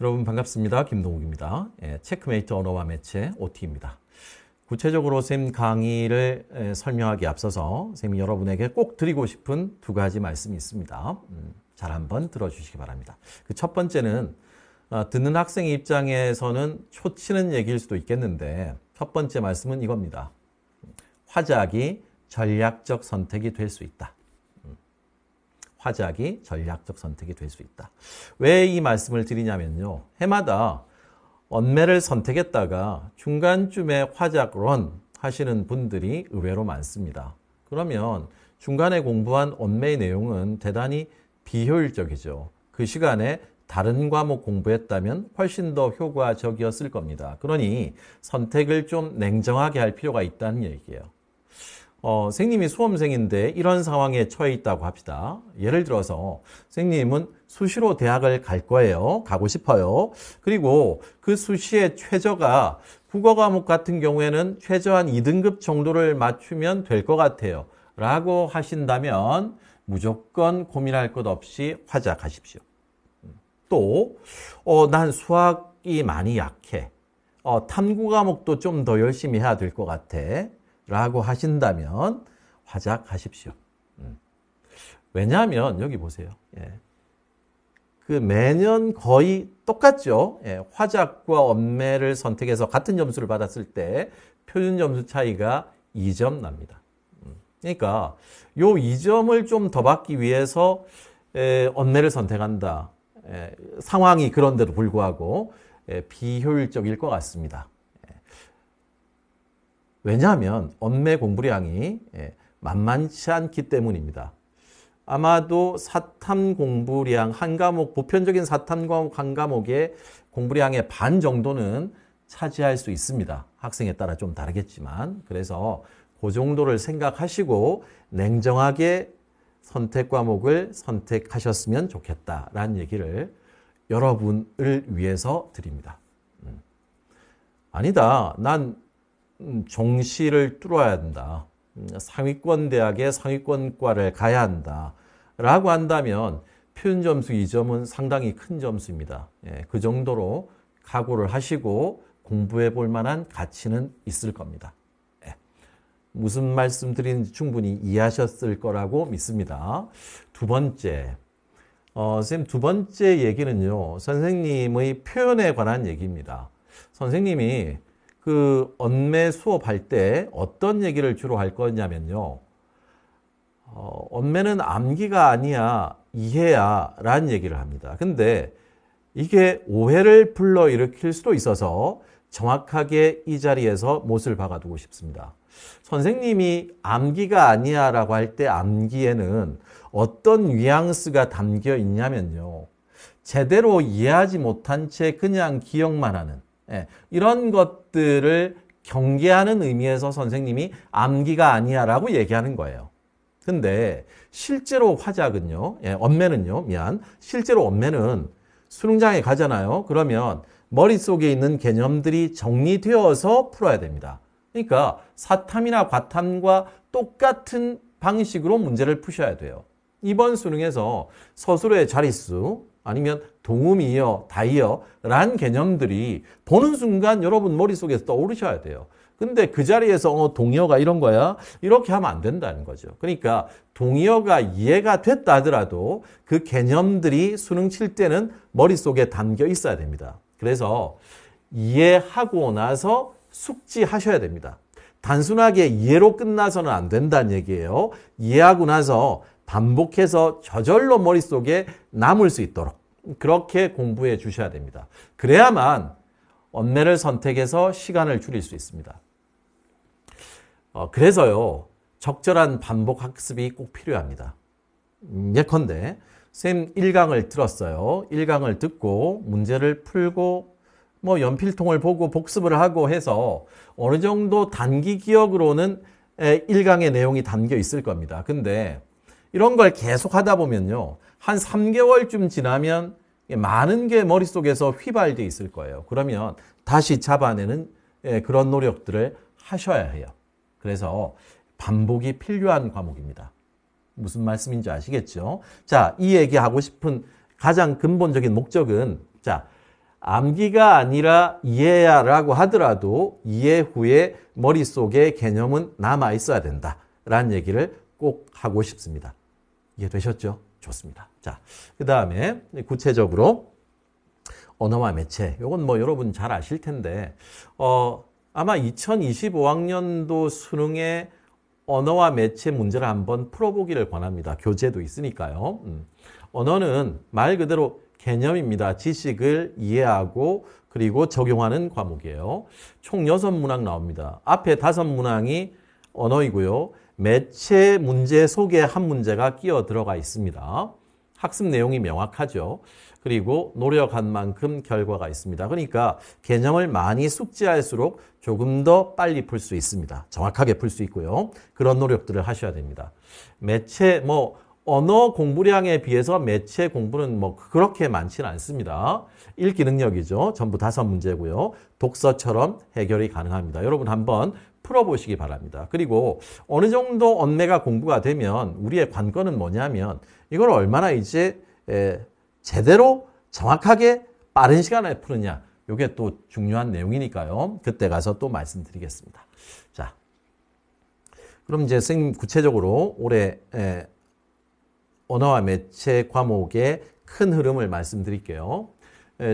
여러분 반갑습니다. 김동욱입니다. 예, 체크메이트 언어와 매체 OT입니다. 구체적으로 쌤 강의를 설명하기 앞서서 쌤이 여러분에게 꼭 드리고 싶은 두 가지 말씀이 있습니다. 음, 잘 한번 들어주시기 바랍니다. 그 첫 번째는 아, 듣는 학생 입장에서는 초치는 얘기일 수도 있겠는데 첫 번째 말씀은 이겁니다. 화작이 전략적 선택이 될 수 있다. 화작이 전략적 선택이 될 수 있다. 왜 이 말씀을 드리냐면요. 해마다 언매를 선택했다가 중간쯤에 화작 런 하시는 분들이 의외로 많습니다. 그러면 중간에 공부한 언매의 내용은 대단히 비효율적이죠. 그 시간에 다른 과목 공부했다면 훨씬 더 효과적이었을 겁니다. 그러니 선택을 좀 냉정하게 할 필요가 있다는 얘기예요. 어, 선 생님이 수험생인데 이런 상황에 처해 있다고 합시다. 예를 들어서 선 생님은 수시로 대학을 갈 거예요. 가고 싶어요. 그리고 그 수시의 최저가 국어 과목 같은 경우에는 최저한 2등급 정도를 맞추면 될 것 같아요. 라고 하신다면 무조건 고민할 것 없이 화자 가십시오. 또, 어, 난 수학이 많이 약해. 어, 탐구 과목도 좀 더 열심히 해야 될 것 같아. 라고 하신다면 화작하십시오. 음. 왜냐하면 여기 보세요. 예. 그 매년 거의 똑같죠. 예. 화작과 엄매를 선택해서 같은 점수를 받았을 때 표준 점수 차이가 2점 납니다. 음. 그러니까 요 2점을 좀 더 받기 위해서 에, 엄매를 선택한다. 상황이 그런데도 불구하고 비효율적일 것 같습니다. 왜냐하면 언매 공부량이 예, 만만치 않기 때문입니다. 아마도 사탐 공부량 한 과목, 보편적인 사탐 과목 한 과목의 공부량의 반 정도는 차지할 수 있습니다. 학생에 따라 좀 다르겠지만 그래서 그 정도를 생각하시고 냉정하게 선택 과목을 선택하셨으면 좋겠다라는 얘기를 여러분을 위해서 드립니다. 음. 아니다. 난 음, 종시를 뚫어야 한다. 음, 상위권 대학의 상위권과를 가야 한다. 라고 한다면 표현 점수 2점은 상당히 큰 점수입니다. 예, 그 정도로 각오를 하시고 공부해 볼 만한 가치는 있을 겁니다. 예, 무슨 말씀 드리는지 충분히 이해하셨을 거라고 믿습니다. 두 번째, 어, 선생님 두 번째 얘기는요. 선생님의 표현에 관한 얘기입니다. 선생님이 그 언매 수업할 때 어떤 얘기를 주로 할 거냐면요. 어, 언매는 암기가 아니야, 이해야 라는 얘기를 합니다. 근데 이게 오해를 불러일으킬 수도 있어서 정확하게 이 자리에서 못을 박아두고 싶습니다. 선생님이 암기가 아니야 라고 할 때 암기에는 어떤 뉘앙스가 담겨 있냐면요. 제대로 이해하지 못한 채 그냥 기억만 하는 예, 이런 것들을 경계하는 의미에서 선생님이 암기가 아니야라고 얘기하는 거예요. 근데 실제로 화작은요, 예, 엄매는요, 미안. 실제로 엄매는 수능장에 가잖아요. 그러면 머릿속에 있는 개념들이 정리되어서 풀어야 됩니다. 그러니까 사탐이나 과탐과 똑같은 방식으로 문제를 푸셔야 돼요. 이번 수능에서 서술의 자릿수, 아니면 동음이요, 다이어란 개념들이 보는 순간 여러분 머릿속에서 떠오르셔야 돼요. 근데 그 자리에서 어, 동의어가 이런 거야? 이렇게 하면 안 된다는 거죠. 그러니까 동의어가 이해가 됐다 하더라도 그 개념들이 수능 칠 때는 머릿속에 담겨 있어야 됩니다. 그래서 이해하고 나서 숙지하셔야 됩니다. 단순하게 이해로 끝나서는 안 된다는 얘기예요. 이해하고 나서 반복해서 저절로 머릿속에 남을 수 있도록 그렇게 공부해 주셔야 됩니다. 그래야만 언매를 선택해서 시간을 줄일 수 있습니다. 어, 그래서요. 적절한 반복 학습이 꼭 필요합니다. 예컨대 쌤 1강을 들었어요. 1강을 듣고 문제를 풀고 뭐 연필통을 보고 복습을 하고 해서 어느 정도 단기 기억으로는 1강의 내용이 담겨 있을 겁니다. 근데 이런 걸 계속 하다 보면요. 한 3개월쯤 지나면 많은 게 머릿속에서 휘발돼 있을 거예요. 그러면 다시 잡아내는 예, 그런 노력들을 하셔야 해요. 그래서 반복이 필요한 과목입니다. 무슨 말씀인지 아시겠죠? 자, 이 얘기하고 싶은 가장 근본적인 목적은 자, 암기가 아니라 이해야라고 하더라도 이해 후에 머릿속에 개념은 남아 있어야 된다라는 얘기를 꼭 하고 싶습니다. 이해되셨죠? 예, 좋습니다. 자, 그 다음에 구체적으로 언어와 매체. 이건 뭐 여러분 잘 아실 텐데, 어, 아마 2025학년도 수능에 언어와 매체 문제를 한번 풀어보기를 권합니다. 교재도 있으니까요. 음. 언어는 말 그대로 개념입니다. 지식을 이해하고 그리고 적용하는 과목이에요. 총 6문항 나옵니다. 앞에 5문항이 언어이고요. 매체 문제 속에 한 문제가 끼어 들어가 있습니다. 학습 내용이 명확하죠. 그리고 노력한 만큼 결과가 있습니다. 그러니까 개념을 많이 숙지할수록 조금 더 빨리 풀 수 있습니다. 정확하게 풀 수 있고요. 그런 노력들을 하셔야 됩니다. 매체 뭐 언어 공부량에 비해서 매체 공부는 뭐 그렇게 많지는 않습니다. 읽기 능력이죠. 전부 다섯 문제고요. 독서처럼 해결이 가능합니다. 여러분 한번 풀어보시기 바랍니다. 그리고 어느 정도 언매가 공부가 되면 우리의 관건은 뭐냐면 이걸 얼마나 이제 제대로 정확하게 빠른 시간에 푸느냐 이게 또 중요한 내용이니까요. 그때 가서 또 말씀드리겠습니다. 자, 그럼 이제 선생님 구체적으로 올해 언어와 매체 과목의 큰 흐름을 말씀드릴게요.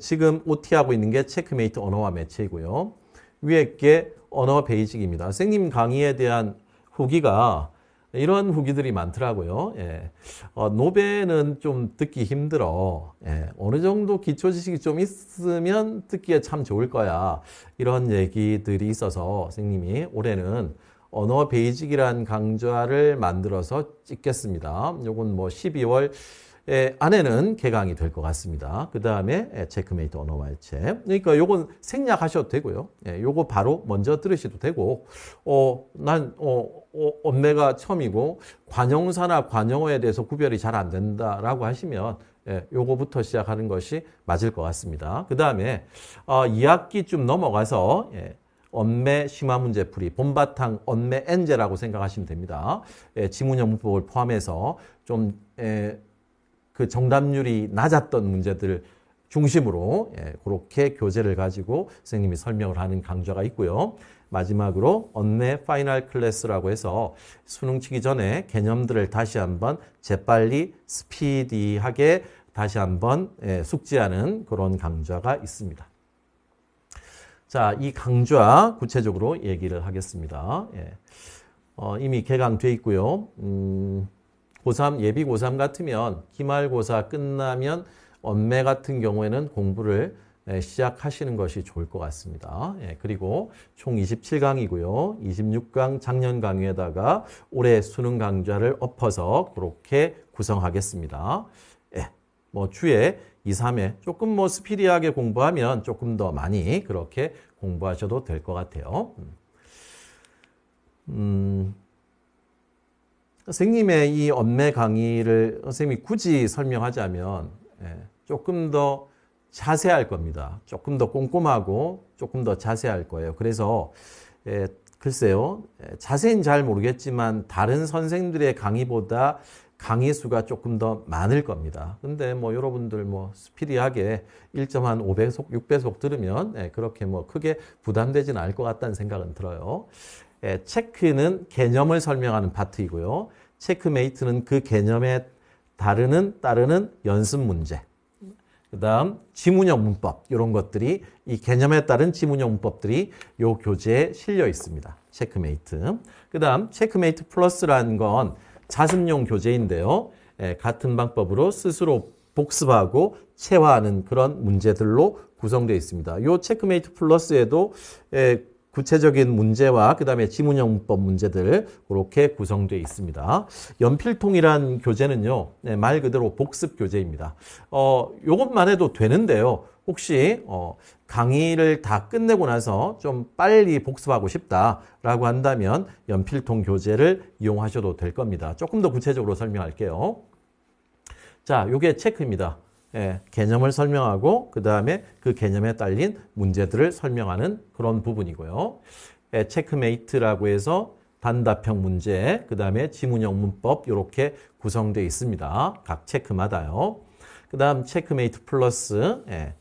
지금 OT하고 있는 게 체크메이트 언어와 매체이고요. 위에 게 언어 베이직입니다. 선생님 강의에 대한 후기가 이런 후기들이 많더라고요. 예. 어, 노베는 좀 듣기 힘들어. 예. 어느 정도 기초 지식이 좀 있으면 듣기에 참 좋을 거야. 이런 얘기들이 있어서 선생님이 올해는 언어 베이직이란 강좌를 만들어서 찍겠습니다. 요건 뭐 12월 에, 안에는 개강이 될 것 같습니다. 그 다음에 체크메이트 언어와이체 그러니까 요건 생략하셔도 되고요. 예, 요거 바로 먼저 들으셔도 되고 어, 난 어, 어, 엄매가 처음이고 관용사나 관용어에 대해서 구별이 잘 안 된다라고 하시면 예, 요거부터 시작하는 것이 맞을 것 같습니다. 그 다음에 어, 2학기쯤 넘어가서 예, 언매 심화 문제풀이 본바탕 언매 엔제라고 생각하시면 됩니다. 예, 지문형 문법을 포함해서 좀 예, 그 정답률이 낮았던 문제들 중심으로 예, 그렇게 교재를 가지고 선생님이 설명을 하는 강좌가 있고요. 마지막으로 언내 파이널 클래스라고 해서 수능 치기 전에 개념들을 다시 한번 재빨리 스피디하게 다시 한번 예, 숙지하는 그런 강좌가 있습니다. 자, 이 강좌 구체적으로 얘기를 하겠습니다. 예. 어, 이미 개강돼 있고요. 음... 고3 예비 고3 같으면 기말고사 끝나면 언매 같은 경우에는 공부를 예, 시작하시는 것이 좋을 것 같습니다. 예, 그리고 총 27강이고요. 26강 작년 강의에다가 올해 수능 강좌를 엎어서 그렇게 구성하겠습니다. 예, 뭐 주에 2, 3회 조금 뭐 스피디하게 공부하면 조금 더 많이 그렇게 공부하셔도 될 것 같아요. 음, 음 선생님의 이 언매 강의를 선생님이 굳이 설명하자면 예, 조금 더 자세할 겁니다. 조금 더 꼼꼼하고 조금 더 자세할 거예요. 그래서 예, 글쎄요, 예, 자세히는 잘 모르겠지만 다른 선생들의 강의보다 강의 수가 조금 더 많을 겁니다. 근데 뭐 여러분들 뭐 스피디하게 1.한 5배속, 6배속 들으면 그렇게 뭐 크게 부담되진 않을 것 같다는 생각은 들어요. 체크는 개념을 설명하는 파트이고요. 체크메이트는 그 개념에 다르는 따르는 연습 문제. 그 다음 지문형 문법 이런 것들이 이 개념에 따른 지문형 문법들이 요 교재에 실려 있습니다. 체크메이트. 그 다음 체크메이트 플러스라는 건 자습용 교재인데요. 예, 같은 방법으로 스스로 복습하고 체화하는 그런 문제들로 구성되어 있습니다. 요 체크메이트 플러스에도 예, 구체적인 문제와 그다음에 지문형 문법 문제들 그렇게 구성되어 있습니다. 연필통이란 교재는요. 네, 말 그대로 복습 교재입니다. 어, 요것만 해도 되는데요. 혹시 어, 강의를 다 끝내고 나서 좀 빨리 복습하고 싶다라고 한다면 연필통 교재를 이용하셔도 될 겁니다. 조금 더 구체적으로 설명할게요. 자, 요게 체크입니다. 예, 개념을 설명하고 그 다음에 그 개념에 딸린 문제들을 설명하는 그런 부분이고요. 예, 체크메이트라고 해서 단답형 문제, 그 다음에 지문형 문법 이렇게 구성되어 있습니다. 각 체크마다요. 그 다음 체크메이트 플러스 예,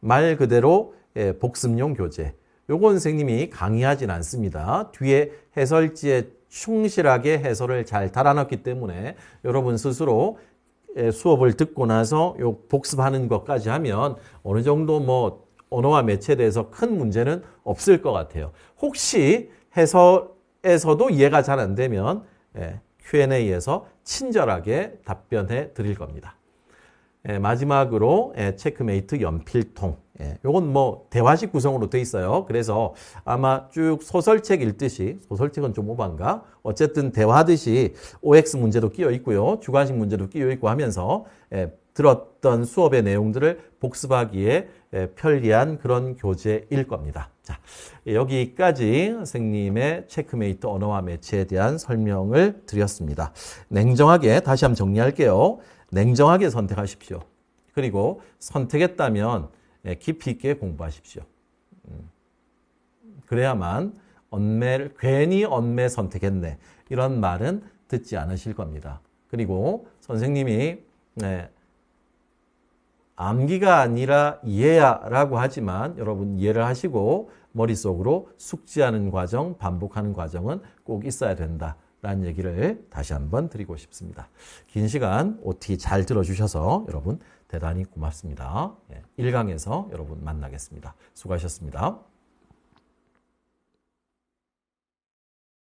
말 그대로 예, 복습용 교재. 요건 선생님이 강의하진 않습니다. 뒤에 해설지에 충실하게 해설을 잘 달아놨기 때문에 여러분 스스로 수업을 듣고 나서 요 복습하는 것까지 하면 어느 정도 뭐 언어와 매체에 대해서 큰 문제는 없을 것 같아요. 혹시 해설에서도 이해가 잘 안 되면 예, Q&A에서 친절하게 답변해 드릴 겁니다. 예, 마지막으로 예, 체크메이트 연필통. 예, 요건 뭐 대화식 구성으로 돼 있어요. 그래서 아마 쭉 소설책 읽듯이 소설책은 좀 오반가? 어쨌든 대화듯이 OX 문제도 끼어 있고요. 주관식 문제도 끼어 있고 하면서 예, 들었던 수업의 내용들을 복습하기에 예, 편리한 그런 교재일 겁니다. 자, 여기까지 선생님의 체크메이트 언어와 매체에 대한 설명을 드렸습니다. 냉정하게 다시 한번 정리할게요. 냉정하게 선택하십시오. 그리고 선택했다면 예, 깊이 있게 공부하십시오. 음. 그래야만 언매 괜히 언매 선택했네 이런 말은 듣지 않으실 겁니다. 그리고 선생님이 네, 암기가 아니라 이해야라고 하지만 여러분 이해를 하시고 머릿속으로 숙지하는 과정, 반복하는 과정은 꼭 있어야 된다라는 얘기를 다시 한번 드리고 싶습니다. 긴 시간 OT 잘 들어주셔서 여러분 대단히 고맙습니다. 1강에서 예, 여러분 만나겠습니다. 수고하셨습니다.